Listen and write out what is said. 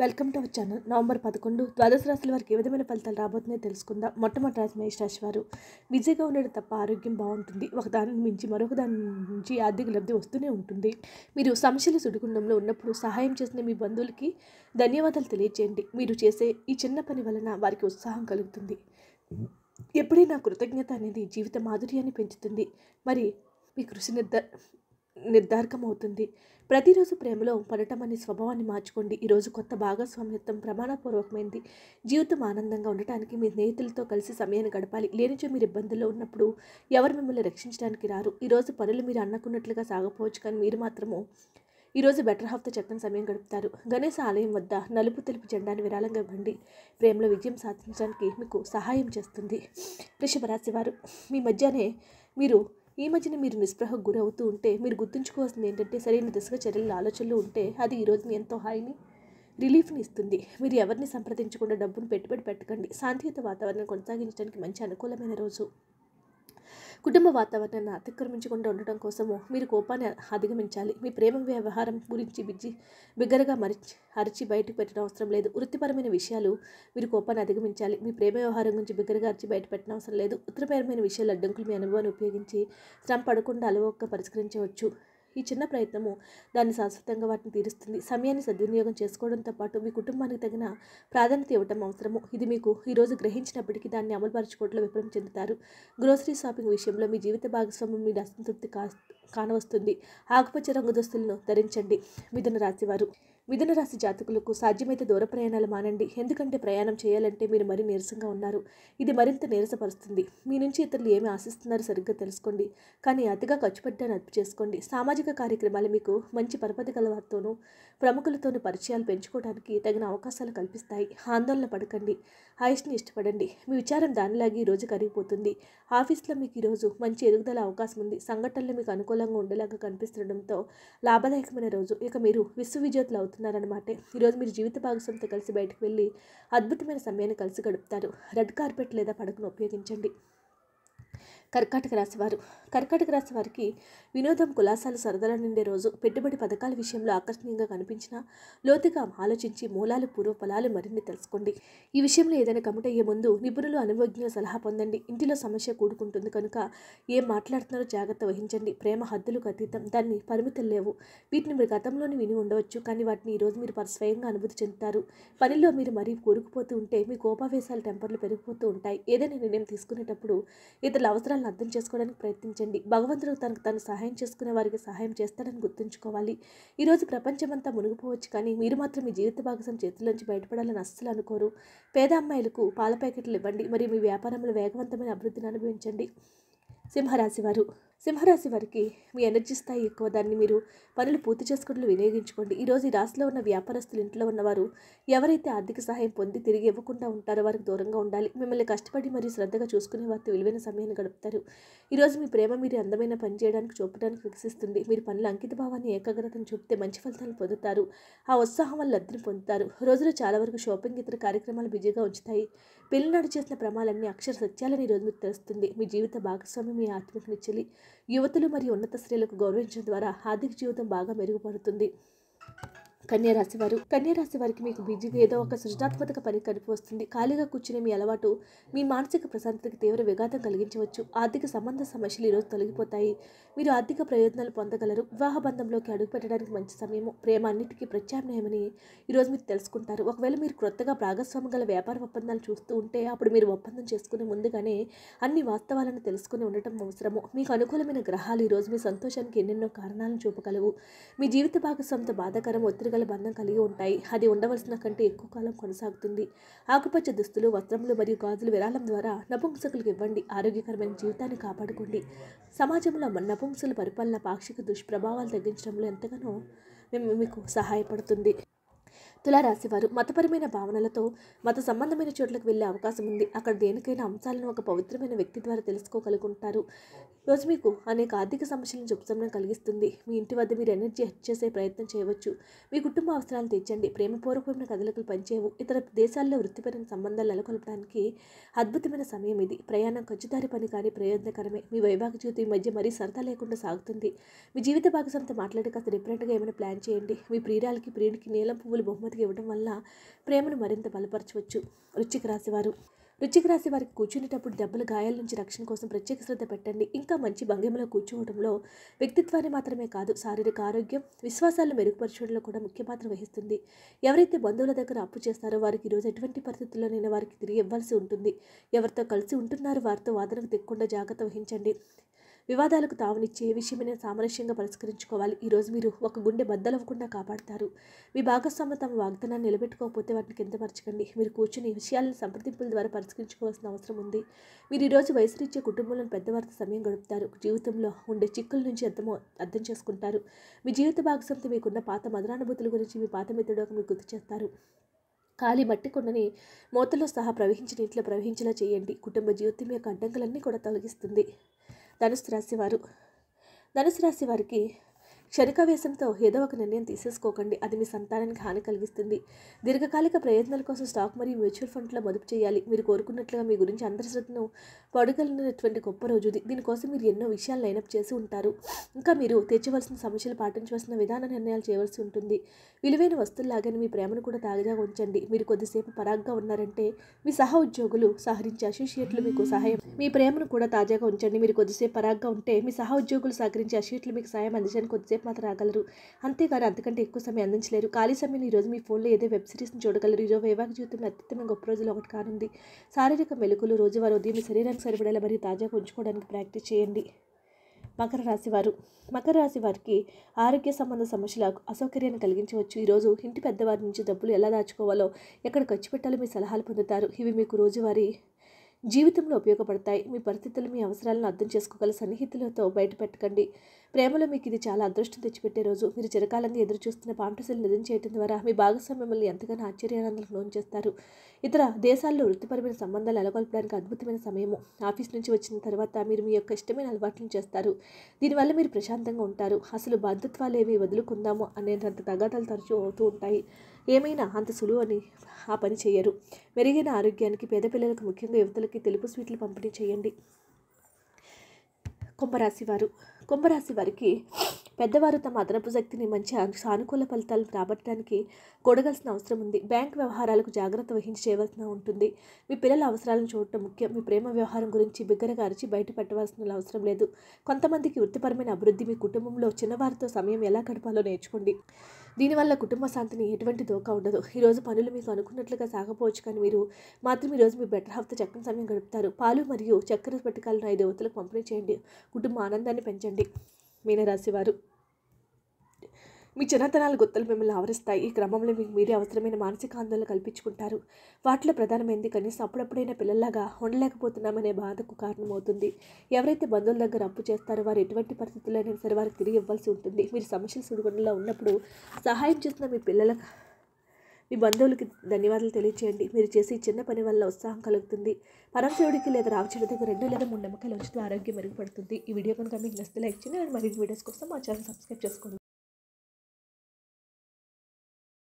welcome to our channel November పదకొండు ద్వాదశ రాశుల వారికి ఏ విధమైన ఫలితాలు రాబోతున్నాయో తెలుసుకుందాం మొట్టమొదటి రాశి మేష రాశి వారు బిజీగా ఉండడం తప్ప ఆరోగ్యం బాగుంటుంది ఒక దాని మించి మరొక దాని నుంచి ఆర్థిక లబ్ధి వస్తూనే ఉంటుంది మీరు సమస్యల సుడిగుండంలో ఉన్నప్పుడు సహాయం చేసిన మీ బంధువులకి ధన్యవాదాలు తెలియజేయండి మీరు చేసే ఈ చిన్న పని వలన వారికి ఉత్సాహం కలుగుతుంది ఎప్పుడైనా కృతజ్ఞత అనేది జీవిత మాధుర్యాన్ని పెంచుతుంది మరి మీ కృషి నిర్ద నిర్ధారకమవుతుంది ప్రతిరోజు ప్రేమలో పడటం అనే స్వభావాన్ని మార్చుకోండి ఈరోజు కొత్త భాగస్వామ్యత్వం ప్రమాణపూర్వకమైంది జీవితం ఆనందంగా ఉండటానికి మీ స్నేహితులతో కలిసి సమయాన్ని గడపాలి లేనిచో మీరు ఇబ్బందుల్లో ఉన్నప్పుడు ఎవరు మిమ్మల్ని రక్షించడానికి రారు ఈరోజు పనులు మీరు అన్నకున్నట్లుగా సాగపోవచ్చు కానీ మీరు మాత్రము ఈరోజు బెటర్ హాఫ్తో చక్కని సమయం గడుపుతారు గణేశ ఆలయం వద్ద నలుపు తెలుపు జెండాను విరాళంగా ఇవ్వండి ప్రేమలో విజయం సాధించడానికి మీకు సహాయం చేస్తుంది వృషభ రాశి వారు మీ మధ్యనే మీరు ఈ మధ్యన మీరు నిస్పృహకు గురవుతూ ఉంటే మీరు గుర్తుంచుకోవాల్సింది ఏంటంటే సరైన దిశగా చర్యలు ఆలోచనలు ఉంటే అది మీ ఎంతో హాయిని రిలీఫ్ని ఇస్తుంది మీరు ఎవరిని సంప్రదించకుండా డబ్బును పెట్టుబడి పెట్టకండి శాంతియుత వాతావరణం కొనసాగించడానికి మంచి అనుకూలమైన రోజు కుటుంబ వాతావరణాన్ని అతిక్రమించకుండా ఉండటం కోసము మీరు కోపాన్ని అధిగమించాలి మీ ప్రేమ వ్యవహారం గురించి బిజ్జి బిగ్గరగా మరిచి అరిచి బయటకు పెట్టడం అవసరం లేదు వృత్తిపరమైన విషయాలు మీరు కోపాన్ని అధిగమించాలి మీ ప్రేమ వ్యవహారం గురించి బిగ్గరగా అరిచి బయట పెట్టడం అవసరం లేదు ఉత్తరపరమైన విషయాలు అడ్డంకులు మీ అనుభవాన్ని ఉపయోగించి శ్రమ పడకుండా అలవక్క పరిష్కరించవచ్చు ఈ చిన్న ప్రయత్నము దాన్ని శాశ్వతంగా వాటిని తీరుస్తుంది సమయాన్ని సద్వినియోగం చేసుకోవడంతో పాటు మీ కుటుంబానికి తగిన ప్రాధాన్యత ఇవ్వటం అవసరము ఇది మీకు ఈరోజు గ్రహించినప్పటికీ దాన్ని అమలుపరచుకోవడంలో విఫలం చెందుతారు గ్రోసరీ షాపింగ్ విషయంలో మీ జీవిత భాగస్వామ్యం మీద అసంతృప్తి కా కానవస్తుంది ఆకుపచ్చ రంగు దుస్తులను ధరించండి మిథున రాశివారు మిథున రాశి జాతకులకు సాధ్యమైతే దూర ప్రయాణాలు మానండి ఎందుకంటే ప్రయాణం చేయాలంటే మీరు మరీ నీరసంగా ఉన్నారు ఇది మరింత నీరసపరుస్తుంది మీ నుంచి ఇతరులు ఏమి ఆశిస్తున్నారో సరిగ్గా తెలుసుకోండి కానీ అతిగా ఖర్చు పెట్టాను అప్పు చేసుకోండి సామాజిక కార్యక్రమాలు మీకు మంచి పరపతి కలవారితోనూ ప్రముఖులతోని పరిచయాలు పెంచుకోవడానికి తగిన అవకాశాలు కల్పిస్తాయి ఆందోళన పడకండి ఆయుష్ని ఇష్టపడండి మీ విచారం దానిలాగే ఈరోజు కరిగిపోతుంది ఆఫీస్లో మీకు ఈరోజు మంచి ఎదుగుదల అవకాశం ఉంది సంఘటనలు మీకు అనుకూలంగా ఉండేలాగా కనిపిస్తుండడంతో లాభదాయకమైన రోజు ఇక మీరు విశ్వవిజేతలు అవుతున్నారనమాట ఈరోజు మీరు జీవిత భాగస్వామితో కలిసి బయటకు వెళ్ళి అద్భుతమైన సమయాన్ని కలిసి గడుపుతారు రెడ్ కార్పెట్ లేదా పడకను ఉపయోగించండి కర్కాటక రాశివారు కర్కాటక రాశి వారికి వినోదం కులాసాలు సరదాల నిండే రోజు పెట్టుబడి పథకాల విషయంలో ఆకర్షణీయంగా కనిపించిన లోతుగా ఆలోచించి మూలాలు పూర్వ ఫలాలు మరిన్ని తెలుసుకోండి ఈ విషయంలో ఏదైనా కమిట్ అయ్యే ముందు నిపుణులు అనుభవజ్ఞుల సలహా పొందండి ఇంటిలో సమస్య కూడుకుంటుంది కనుక ఏం మాట్లాడుతున్నారో జాగ్రత్త వహించండి ప్రేమ హద్దులకు అతీతం దాన్ని పరిమితులు లేవు వీటిని మీరు గతంలోనే విని ఉండవచ్చు కానీ వాటిని ఈరోజు మీరు స్వయంగా అనుభూతి చెందుతారు పనిలో మీరు మరీ కూరుకుపోతూ ఉంటే మీ కోపావేశాల టెంపర్లు పెరిగిపోతూ ఉంటాయి ఏదైనా నిర్ణయం తీసుకునేటప్పుడు ఇతరుల అవసరాలను అర్థం చేసుకోవడానికి ప్రయత్నించండి భగవంతుడు తనకు తను సహాయం చేసుకునే వారికి సహాయం చేస్తాడని గుర్తుంచుకోవాలి ఈరోజు ప్రపంచమంతా మునిగిపోవచ్చు కానీ మీరు మాత్రం మీ జీవిత భాగస్వామి చేతుల్లోంచి బయటపడాలని అస్సలు అనుకోరు పేద అమ్మాయిలకు పాల ప్యాకెట్లు ఇవ్వండి మరియు మీ వ్యాపారంలో వేగవంతమైన అభివృద్ధిని అనుభవించండి సింహరాశి వారు సింహరాశి వారికి మీ ఎనర్జీ స్థాయి ఎక్కువ దాన్ని మీరు పనులు పూర్తి చేసుకోవడంలో వినియోగించుకోండి ఈరోజు ఈ రాశిలో ఉన్న వ్యాపారస్తులు ఇంట్లో ఉన్నవారు ఎవరైతే ఆర్థిక సహాయం పొంది తిరిగి ఇవ్వకుండా ఉంటారో వారికి దూరంగా ఉండాలి మిమ్మల్ని కష్టపడి మరియు శ్రద్ధగా చూసుకునే వారితో విలువైన సమయాన్ని గడుపుతారు ఈరోజు మీ ప్రేమ మీరు అందమైన పని చేయడానికి చూపడానికి వికసిస్తుంది మీరు పనుల అంకిత భావాన్ని ఏకాగ్రతను చూపితే మంచి ఫలితాలు పొందుతారు ఆ ఉత్సాహం వల్ల లబ్ధిని పొందుతారు రోజులు చాలా వరకు షాపింగ్ ఇతర కార్యక్రమాలు బిజీగా ఉంచుతాయి నాడు చేసిన ప్రమాణాలన్నీ అక్షర సత్యాలని ఈరోజు మీకు తెలుస్తుంది మీ జీవిత భాగస్వామి మీ ఆత్మకు నిచ్చలి యువతులు మరియు ఉన్నత స్త్రీలకు గౌరవించడం ద్వారా ఆర్థిక జీవితం బాగా మెరుగుపడుతుంది కన్యారాశి వారు కన్యారాశి వారికి మీకు బిజీగా ఏదో ఒక సృజనాత్మక పని కలిపి వస్తుంది ఖాళీగా కూర్చునే మీ అలవాటు మీ మానసిక ప్రశాంతతకి తీవ్ర విఘాతం కలిగించవచ్చు ఆర్థిక సంబంధ సమస్యలు ఈరోజు తొలగిపోతాయి మీరు ఆర్థిక ప్రయోజనాలు పొందగలరు వివాహ బంధంలోకి అడుగుపెట్టడానికి మంచి సమయము ప్రేమ అన్నిటికీ ప్రత్యామ్నాయమని ఈరోజు మీరు తెలుసుకుంటారు ఒకవేళ మీరు క్రొత్తగా భాగస్వామి గల వ్యాపార ఒప్పందాలు చూస్తూ ఉంటే అప్పుడు మీరు ఒప్పందం చేసుకునే ముందుగానే అన్ని వాస్తవాలను తెలుసుకుని ఉండటం అవసరము మీకు అనుకూలమైన గ్రహాలు ఈరోజు మీ సంతోషానికి ఎన్నెన్నో కారణాలను చూపగలవు మీ జీవిత భాగస్వామితో బాధాకరం ఒత్తిడి గల బంధం కలిగి ఉంటాయి అది ఉండవలసిన కంటే ఎక్కువ కాలం కొనసాగుతుంది ఆకుపచ్చ దుస్తులు వస్త్రములు మరియు గాజులు విరాళం ద్వారా నపుంసకులకు ఇవ్వండి ఆరోగ్యకరమైన జీవితాన్ని కాపాడుకోండి సమాజంలో నపుంసలు పరిపాలన పాక్షిక దుష్ప్రభావాలు తగ్గించడంలో ఎంతగానో మేము మీకు సహాయపడుతుంది తులారాశివారు మతపరమైన భావనలతో మత సంబంధమైన చోట్లకు వెళ్ళే అవకాశం ఉంది అక్కడ దేనికైనా అంశాలను ఒక పవిత్రమైన వ్యక్తి ద్వారా తెలుసుకోగలుగుంటారు రోజు మీకు అనేక ఆర్థిక సమస్యలను ఉపశమనం కలిగిస్తుంది మీ ఇంటి వద్ద మీరు ఎనర్జీ హెచ్ చేసే ప్రయత్నం చేయవచ్చు మీ కుటుంబ అవసరాలు తెచ్చండి ప్రేమపూర్వకమైన కదలికలు పనిచేయవు ఇతర దేశాల్లో వృత్తిపరమైన సంబంధాలు నెలకొల్పడానికి అద్భుతమైన సమయం ఇది ప్రయాణం ఖచ్చితారి పని కానీ ప్రయోజనకరమే మీ వైభాగ జీవితం మధ్య మరీ సరదా లేకుండా సాగుతుంది మీ జీవిత భాగస్వామితో మాట్లాడే కాస్త డిఫరెంట్గా ఏమైనా ప్లాన్ చేయండి మీ ప్రియురాలకి ప్రియుడికి నీలం పువ్వులు బహుమతి బాధ్యతగా ఇవ్వడం వల్ల ప్రేమను మరింత బలపరచవచ్చు రుచిక రాశివారు రుచిక రాశి వారికి కూర్చునేటప్పుడు దెబ్బల గాయాల నుంచి రక్షణ కోసం ప్రత్యేక శ్రద్ధ పెట్టండి ఇంకా మంచి భంగిమలో కూర్చోవడంలో వ్యక్తిత్వాన్ని మాత్రమే కాదు శారీరక ఆరోగ్యం విశ్వాసాలను మెరుగుపరచడంలో కూడా ముఖ్య పాత్ర వహిస్తుంది ఎవరైతే బంధువుల దగ్గర అప్పు చేస్తారో వారికి ఈరోజు ఎటువంటి పరిస్థితుల్లోనైనా వారికి తిరిగి ఇవ్వాల్సి ఉంటుంది ఎవరితో కలిసి ఉంటున్నారో వారితో వాదనకు దిక్కుండా జాగ్రత్త వహించండి వివాదాలకు తావునిచ్చే విషయమైన సామరస్యంగా పరిష్కరించుకోవాలి ఈరోజు మీరు ఒక గుండె బద్దలవ్వకుండా కాపాడతారు మీ భాగస్వామ్య తమ వాగ్దానాన్ని నిలబెట్టుకోకపోతే వాటిని కిందపరచకండి మీరు కూర్చుని విషయాలను సంప్రదింపుల ద్వారా పరిష్కరించుకోవాల్సిన అవసరం ఉంది మీరు ఈరోజు వయసురీత్యా కుటుంబంలో పెద్దవారితో సమయం గడుపుతారు జీవితంలో ఉండే చిక్కుల నుంచి అర్థమో అర్థం చేసుకుంటారు మీ జీవిత భాగస్వామితో మీకున్న పాత మధురానుభూతుల గురించి మీ పాత మిత్రుడు మీకు గుర్తు చేస్తారు ఖాళీ మట్టి కొండని మూతలో సహా ప్రవహించిన ఇంట్లో ప్రవహించేలా చేయండి కుటుంబ జీవితం యొక్క అడ్డంకులన్నీ కూడా తొలగిస్తుంది ధనుసు రాశి వారు ధనుసు రాశి వారికి క్షరికావేశంతో ఏదో ఒక నిర్ణయం తీసేసుకోకండి అది మీ సంతానానికి హాని కలిగిస్తుంది దీర్ఘకాలిక ప్రయత్నాల కోసం స్టాక్ మరియు మ్యూచువల్ ఫండ్లో మదుపు చేయాలి మీరు కోరుకున్నట్లుగా మీ గురించి అంతర్శ్రద్ధను పడగలిగినటువంటి గొప్ప రోజుది దీనికోసం మీరు ఎన్నో విషయాలు లైనప్ చేసి ఉంటారు ఇంకా మీరు తెచ్చవలసిన సమస్యలు పాటించవలసిన విధాన నిర్ణయాలు చేయవలసి ఉంటుంది విలువైన వస్తువులాగానే మీ ప్రేమను కూడా తాజాగా ఉంచండి మీరు కొద్దిసేపు పరాగ్గా ఉన్నారంటే మీ సహ ఉద్యోగులు సహరించే అసోసియేట్లు మీకు సహాయం మీ ప్రేమను కూడా తాజాగా ఉంచండి మీరు కొద్దిసేపు పరాగ్గా ఉంటే మీ సహ ఉద్యోగులు సహకరించే అసోసియేట్లు మీకు సహాయం అందించడానికి కొద్దిసేపు సేపు మాత్రం రాగలరు అంతేగాని అంతకంటే ఎక్కువ సమయం అందించలేరు ఖాళీ సమయంలో ఈరోజు మీ ఫోన్లో ఏదో వెబ్ సిరీస్ని చూడగలరు ఈరోజు వైవాహిక జీవితంలో అత్యుత్తమ గొప్ప రోజులు ఒకటి కానుంది శారీరక మెలకులు రోజువారీ ఉదయం మీ శరీరానికి సరిపడేలా మరియు తాజాగా ఉంచుకోవడానికి ప్రాక్టీస్ చేయండి మకర రాశి వారు మకర రాశి వారికి ఆరోగ్య సంబంధ సమస్యలకు అసౌకర్యాన్ని కలిగించవచ్చు ఈరోజు ఇంటి పెద్దవారి నుంచి డబ్బులు ఎలా దాచుకోవాలో ఎక్కడ ఖర్చు పెట్టాలో మీ సలహాలు పొందుతారు ఇవి మీకు రోజువారీ జీవితంలో ఉపయోగపడతాయి మీ పరిస్థితులు మీ అవసరాలను అర్థం చేసుకోగల సన్నిహితులతో బయటపెట్టకండి ప్రేమలో మీకు ఇది చాలా అదృష్టం తెచ్చిపెట్టే రోజు మీరు చిరకాలంగా ఎదురు చూస్తున్న పాంటుశలు నిజం చేయడం ద్వారా మీ భాగస్వామి మిమ్మల్ని ఎంతగానో ఆశ్చర్యానందలకు నోన్ చేస్తారు ఇతర దేశాల్లో వృత్తిపరమైన సంబంధాలు నెలకొల్పడానికి అద్భుతమైన సమయము ఆఫీస్ నుంచి వచ్చిన తర్వాత మీరు మీ యొక్క ఇష్టమైన అలవాట్లను చేస్తారు దీనివల్ల మీరు ప్రశాంతంగా ఉంటారు అసలు బాధ్యత్వాలు ఏవి వదులుకుందాము అనేంత తగాదాలు తరచూ అవుతూ ఉంటాయి ఏమైనా అంత సులువు అని ఆ పని చేయరు మెరుగైన ఆరోగ్యానికి పేద పిల్లలకు ముఖ్యంగా యువతలకి తెలుపు స్వీట్లు పంపిణీ చేయండి కుంభరాశి వారు కుంభరాశి వారికి పెద్దవారు తమ అదనపు శక్తిని మంచి సానుకూల ఫలితాలు రాబట్టడానికి కూడగలసిన అవసరం ఉంది బ్యాంక్ వ్యవహారాలకు జాగ్రత్త వహించి చేయవలసిన ఉంటుంది మీ పిల్లల అవసరాలను చూడటం ముఖ్యం మీ ప్రేమ వ్యవహారం గురించి బిగ్గరగా అరిచి బయటపెట్టవలసిన అవసరం లేదు కొంతమందికి వృత్తిపరమైన అభివృద్ధి మీ కుటుంబంలో చిన్నవారితో సమయం ఎలా గడపాలో నేర్చుకోండి దీనివల్ల కుటుంబ శాంతిని ఎటువంటి దోకా ఉండదు ఈరోజు పనులు మీకు అనుకున్నట్లుగా సాగపోవచ్చు కానీ మీరు మాత్రం ఈరోజు మీ బెటర్ హాఫ్తో చక్కని సమయం గడుపుతారు పాలు మరియు చక్కెర పెట్టకాలను ఐదు యువతలకు పంపిణీ చేయండి కుటుంబ ఆనందాన్ని పెంచండి మీనరాశివారు మీ చిన్నతనాలు గుత్తలు మిమ్మల్ని ఆవరిస్తాయి ఈ క్రమంలో మీకు మీరే అవసరమైన మానసిక ఆందోళన కల్పించుకుంటారు వాటిలో ప్రధానమైంది కనీసం అప్పుడప్పుడైనా పిల్లల్లాగా ఉండలేకపోతున్నామనే బాధకు కారణమవుతుంది ఎవరైతే బంధువుల దగ్గర అప్పు చేస్తారో వారు ఎటువంటి పరిస్థితుల్లో సరే వారికి తిరిగి ఇవ్వాల్సి ఉంటుంది మీరు సమస్యలు సుడిగుండలో ఉన్నప్పుడు సహాయం చేస్తున్న మీ పిల్లలకు మీ బంధువులకి ధన్యవాదాలు తెలియచేయండి మీరు చేసి చిన్న పని వల్ల ఉత్సాహం కలుగుతుంది పరమశివుడికి లేదా దగ్గర రెండు లేదా మూడు నమ్మకాలు ఉంచుతూ ఆరోగ్యం మెరుగుపడుతుంది ఈ వీడియో కనుక మీకు నచ్చితే లైక్ చేయండి మరిన్ని వీడియోస్ కోసం మా ఛానల్ సబ్స్క్రైబ్ చేసుకోండి